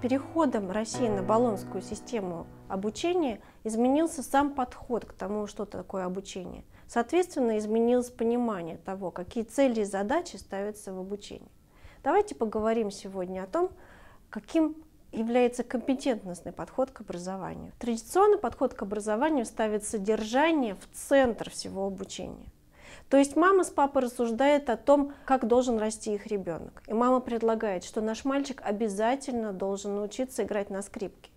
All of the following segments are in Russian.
переходом России на баллонскую систему обучения изменился сам подход к тому, что такое обучение. Соответственно, изменилось понимание того, какие цели и задачи ставятся в обучении. Давайте поговорим сегодня о том, каким является компетентностный подход к образованию. Традиционно подход к образованию ставит содержание в центр всего обучения. То есть мама с папой рассуждает о том, как должен расти их ребенок. И мама предлагает, что наш мальчик обязательно должен научиться играть на скрипке.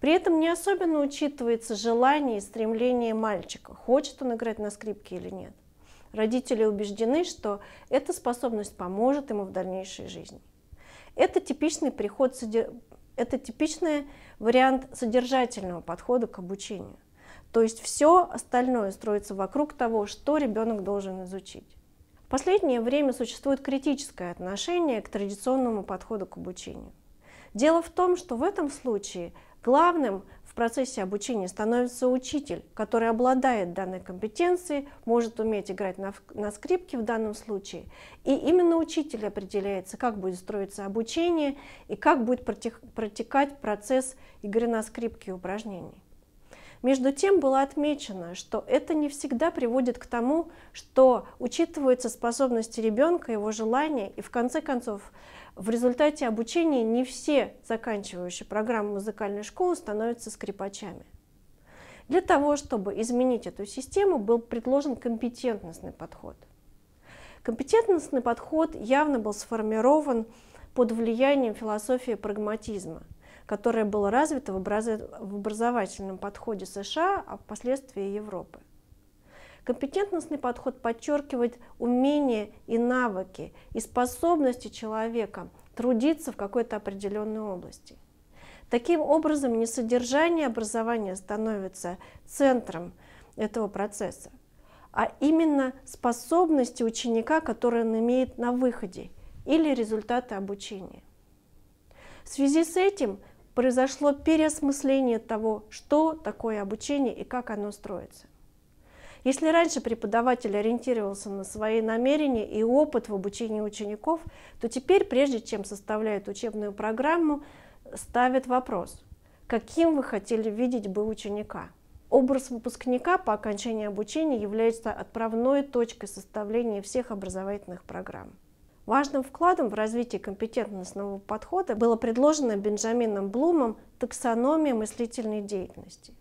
При этом не особенно учитывается желание и стремление мальчика, хочет он играть на скрипке или нет. Родители убеждены, что эта способность поможет ему в дальнейшей жизни. Это типичный приход, это типичный вариант содержательного подхода к обучению. То есть все остальное строится вокруг того, что ребенок должен изучить. В последнее время существует критическое отношение к традиционному подходу к обучению. Дело в том, что в этом случае главным в процессе обучения становится учитель, который обладает данной компетенцией, может уметь играть на, на скрипке в данном случае. И именно учитель определяется, как будет строиться обучение и как будет протекать процесс игры на скрипке и упражнений. Между тем было отмечено, что это не всегда приводит к тому, что учитываются способности ребенка, его желания, и в конце концов в результате обучения не все заканчивающие программу музыкальной школы становятся скрипачами. Для того, чтобы изменить эту систему, был предложен компетентностный подход. Компетентностный подход явно был сформирован под влиянием философии прагматизма – которое было развито в, образ... в образовательном подходе США, а впоследствии Европы. Компетентностный подход подчеркивает умения и навыки, и способности человека трудиться в какой-то определенной области. Таким образом, не содержание образования становится центром этого процесса, а именно способности ученика, которые он имеет на выходе, или результаты обучения. В связи с этим произошло переосмысление того, что такое обучение и как оно строится. Если раньше преподаватель ориентировался на свои намерения и опыт в обучении учеников, то теперь, прежде чем составляют учебную программу, ставят вопрос, каким вы хотели видеть бы ученика. Образ выпускника по окончании обучения является отправной точкой составления всех образовательных программ. Важным вкладом в развитие компетентностного подхода было предложено Бенджамином Блумом таксономия мыслительной деятельности.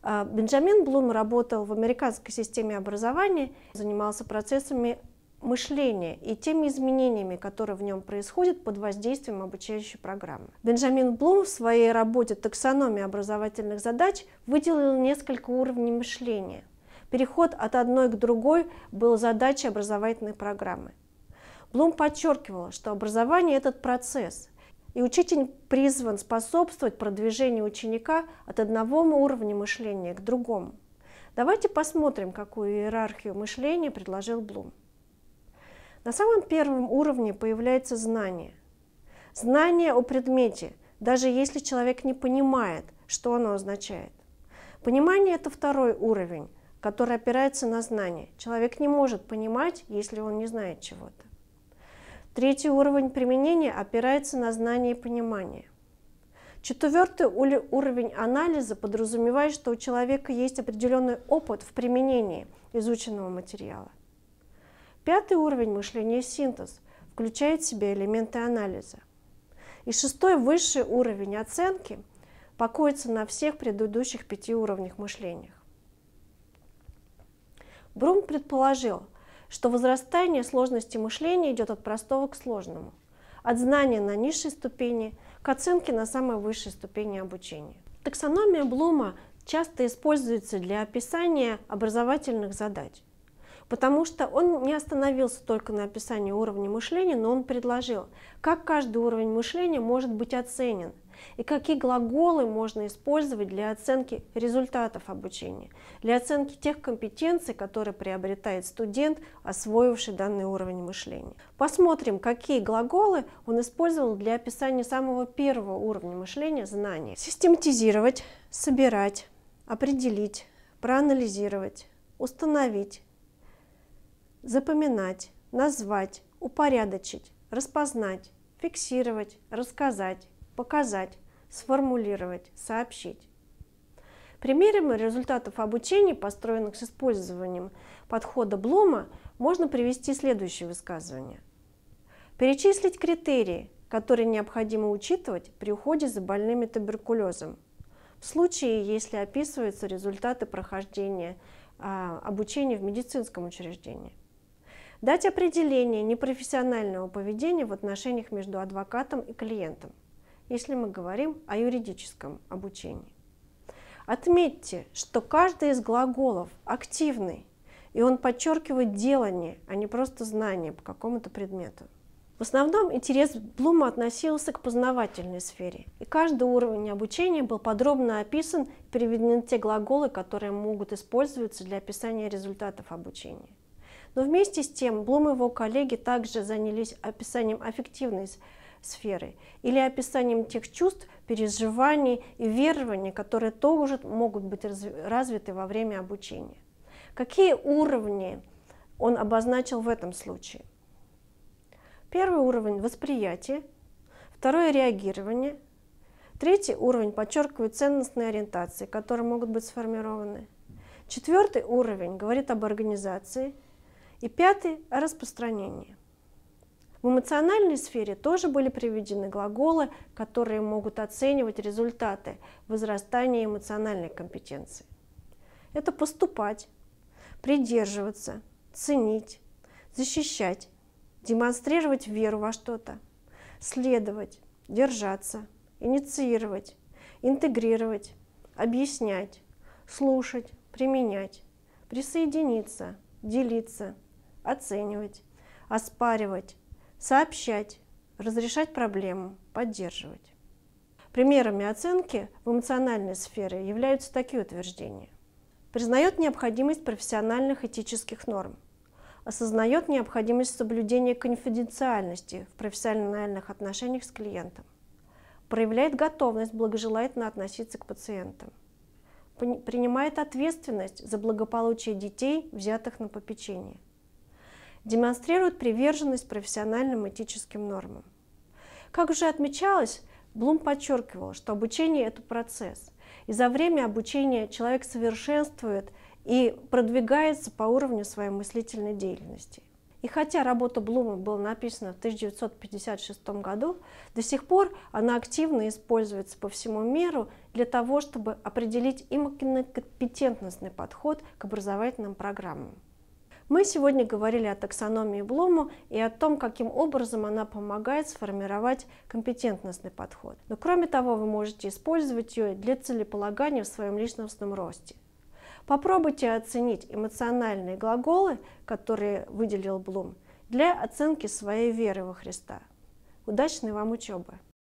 А, Бенджамин Блум работал в американской системе образования, занимался процессами мышления и теми изменениями, которые в нем происходят под воздействием обучающей программы. Бенджамин Блум в своей работе «Таксономия образовательных задач» выделил несколько уровней мышления. Переход от одной к другой был задачей образовательной программы – Блум подчеркивал, что образование – этот процесс, и учитель призван способствовать продвижению ученика от одного уровня мышления к другому. Давайте посмотрим, какую иерархию мышления предложил Блум. На самом первом уровне появляется знание. Знание о предмете, даже если человек не понимает, что оно означает. Понимание – это второй уровень, который опирается на знание. Человек не может понимать, если он не знает чего-то. Третий уровень применения опирается на знание и понимание. Четвертый уровень анализа подразумевает, что у человека есть определенный опыт в применении изученного материала. Пятый уровень мышления синтез включает в себя элементы анализа. И шестой высший уровень оценки покоится на всех предыдущих пяти уровнях мышления. Брум предположил – что возрастание сложности мышления идет от простого к сложному, от знания на низшей ступени к оценке на самой высшей ступени обучения. Таксономия Блума часто используется для описания образовательных задач, потому что он не остановился только на описании уровня мышления, но он предложил, как каждый уровень мышления может быть оценен – и какие глаголы можно использовать для оценки результатов обучения, для оценки тех компетенций, которые приобретает студент, освоивший данный уровень мышления. Посмотрим, какие глаголы он использовал для описания самого первого уровня мышления знания. Систематизировать, собирать, определить, проанализировать, установить, запоминать, назвать, упорядочить, распознать, фиксировать, рассказать, показать, сформулировать, сообщить. Примером результатов обучения, построенных с использованием подхода Блума, можно привести следующее высказывание. Перечислить критерии, которые необходимо учитывать при уходе за больными туберкулезом, в случае, если описываются результаты прохождения а, обучения в медицинском учреждении. Дать определение непрофессионального поведения в отношениях между адвокатом и клиентом – если мы говорим о юридическом обучении. Отметьте, что каждый из глаголов активный, и он подчеркивает делание, а не просто знание по какому-то предмету. В основном интерес Блума относился к познавательной сфере, и каждый уровень обучения был подробно описан, и приведены те глаголы, которые могут использоваться для описания результатов обучения. Но вместе с тем Блум и его коллеги также занялись описанием аффективной сферы, или описанием тех чувств, переживаний и верований, которые тоже могут быть развиты во время обучения. Какие уровни он обозначил в этом случае? Первый уровень – восприятие, второе – реагирование, третий уровень подчеркивает ценностные ориентации, которые могут быть сформированы, четвертый уровень говорит об организации, и пятый – о распространении – в эмоциональной сфере тоже были приведены глаголы, которые могут оценивать результаты возрастания эмоциональной компетенции. Это поступать, придерживаться, ценить, защищать, демонстрировать веру во что-то, следовать, держаться, инициировать, интегрировать, объяснять, слушать, применять, присоединиться, делиться, оценивать, оспаривать, сообщать, разрешать проблему, поддерживать. Примерами оценки в эмоциональной сфере являются такие утверждения. Признает необходимость профессиональных этических норм. Осознает необходимость соблюдения конфиденциальности в профессиональных отношениях с клиентом. Проявляет готовность благожелательно относиться к пациентам. Принимает ответственность за благополучие детей, взятых на попечение демонстрируют приверженность профессиональным этическим нормам. Как уже отмечалось, Блум подчеркивал, что обучение – это процесс, и за время обучения человек совершенствует и продвигается по уровню своей мыслительной деятельности. И хотя работа Блума была написана в 1956 году, до сих пор она активно используется по всему миру для того, чтобы определить именно компетентностный подход к образовательным программам. Мы сегодня говорили о таксономии Блума и о том, каким образом она помогает сформировать компетентностный подход. Но кроме того, вы можете использовать ее для целеполагания в своем личностном росте. Попробуйте оценить эмоциональные глаголы, которые выделил Блум, для оценки своей веры во Христа. Удачной вам учебы!